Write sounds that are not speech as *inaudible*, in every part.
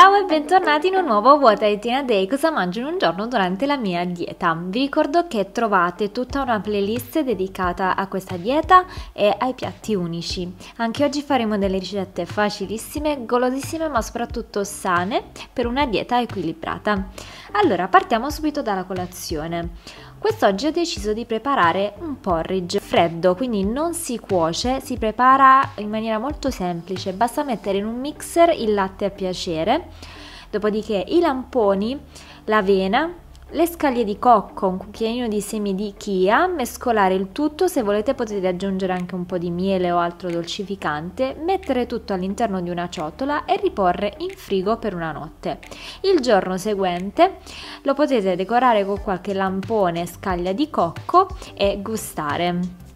Ciao e bentornati in un nuovo What I Tina Day, cosa mangio in un giorno durante la mia dieta. Vi ricordo che trovate tutta una playlist dedicata a questa dieta e ai piatti unici. Anche oggi faremo delle ricette facilissime, golosissime ma soprattutto sane per una dieta equilibrata. Allora, partiamo subito dalla colazione. Quest'oggi ho deciso di preparare un porridge freddo, quindi non si cuoce, si prepara in maniera molto semplice, basta mettere in un mixer il latte a piacere, dopodiché i lamponi, l'avena, le scaglie di cocco, un cucchiaino di semi di chia, mescolare il tutto, se volete potete aggiungere anche un po' di miele o altro dolcificante, mettere tutto all'interno di una ciotola e riporre in frigo per una notte. Il giorno seguente lo potete decorare con qualche lampone scaglia di cocco e gustare.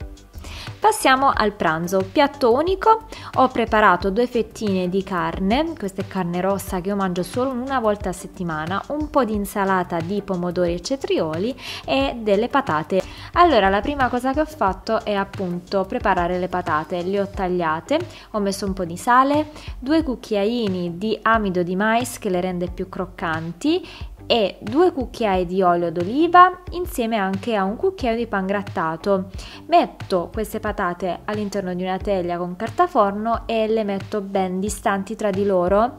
Passiamo al pranzo. Piatto unico, ho preparato due fettine di carne, questa è carne rossa che io mangio solo una volta a settimana, un po' di insalata di pomodori e cetrioli e delle patate. Allora, la prima cosa che ho fatto è appunto preparare le patate, le ho tagliate, ho messo un po' di sale, due cucchiaini di amido di mais che le rende più croccanti e due cucchiai di olio d'oliva insieme anche a un cucchiaio di pan grattato. Metto queste patate all'interno di una teglia con carta forno e le metto ben distanti tra di loro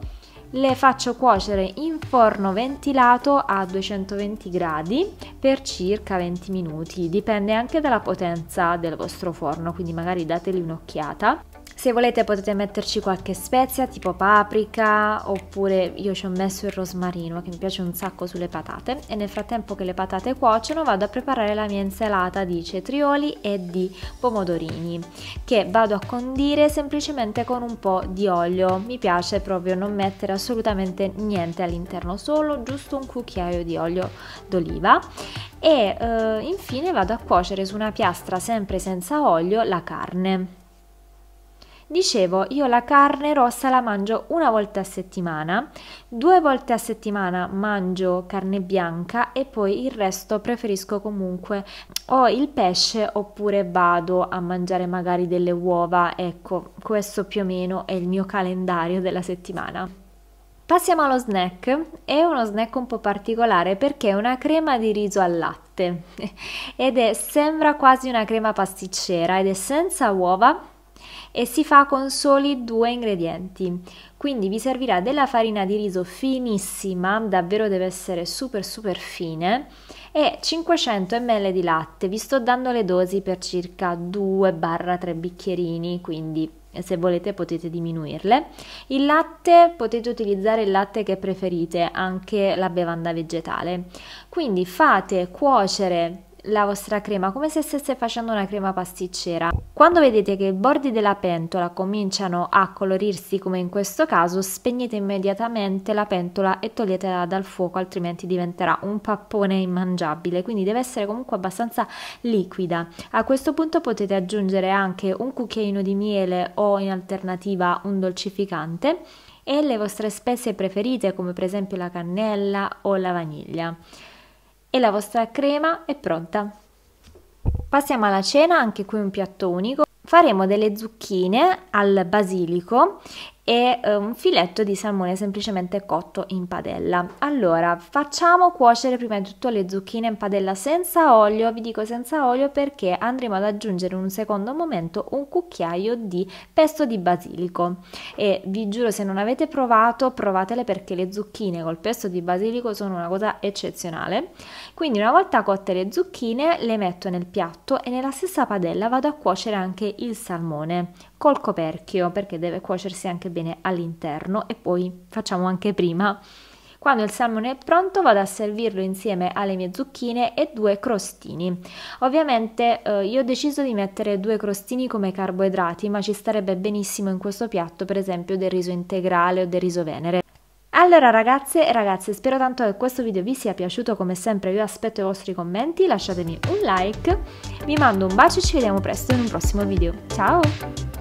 le faccio cuocere in forno ventilato a 220 gradi per circa 20 minuti, dipende anche dalla potenza del vostro forno, quindi magari dateli un'occhiata. Se volete potete metterci qualche spezia tipo paprika oppure io ci ho messo il rosmarino che mi piace un sacco sulle patate e nel frattempo che le patate cuociono vado a preparare la mia insalata di cetrioli e di pomodorini che vado a condire semplicemente con un po' di olio. Mi piace proprio non mettere assolutamente assolutamente niente all'interno, solo giusto un cucchiaio di olio d'oliva e eh, infine vado a cuocere su una piastra sempre senza olio la carne. Dicevo, io la carne rossa la mangio una volta a settimana, due volte a settimana mangio carne bianca e poi il resto preferisco comunque o il pesce oppure vado a mangiare magari delle uova, ecco, questo più o meno è il mio calendario della settimana. Passiamo allo snack, è uno snack un po' particolare perché è una crema di riso al latte *laughs* ed è, sembra quasi una crema pasticcera ed è senza uova e si fa con soli due ingredienti. Quindi vi servirà della farina di riso finissima, davvero deve essere super super fine, e 500 ml di latte. Vi sto dando le dosi per circa 2-3 bicchierini, quindi se volete potete diminuirle. Il latte potete utilizzare il latte che preferite, anche la bevanda vegetale. Quindi fate cuocere la vostra crema come se stesse facendo una crema pasticcera. Quando vedete che i bordi della pentola cominciano a colorirsi come in questo caso, spegnete immediatamente la pentola e toglietela dal fuoco, altrimenti diventerà un pappone immangiabile, quindi deve essere comunque abbastanza liquida. A questo punto potete aggiungere anche un cucchiaino di miele o in alternativa un dolcificante e le vostre spezie preferite come per esempio la cannella o la vaniglia e la vostra crema è pronta. Passiamo alla cena, anche qui un piatto unico. Faremo delle zucchine al basilico e un ehm, filetto di salmone semplicemente cotto in padella. Allora, facciamo cuocere prima di tutto le zucchine in padella senza olio, vi dico senza olio perché andremo ad aggiungere in un secondo momento un cucchiaio di pesto di basilico e vi giuro se non avete provato provatele perché le zucchine col pesto di basilico sono una cosa eccezionale. Quindi una volta cotte le zucchine le metto nel piatto e nella stessa padella vado a cuocere anche il salmone col coperchio perché deve cuocersi anche bene all'interno e poi facciamo anche prima. Quando il salmone è pronto vado a servirlo insieme alle mie zucchine e due crostini. Ovviamente eh, io ho deciso di mettere due crostini come carboidrati, ma ci starebbe benissimo in questo piatto per esempio del riso integrale o del riso venere. Allora ragazze e ragazze, spero tanto che questo video vi sia piaciuto, come sempre io aspetto i vostri commenti, lasciatemi un like, vi mando un bacio e ci vediamo presto in un prossimo video. Ciao!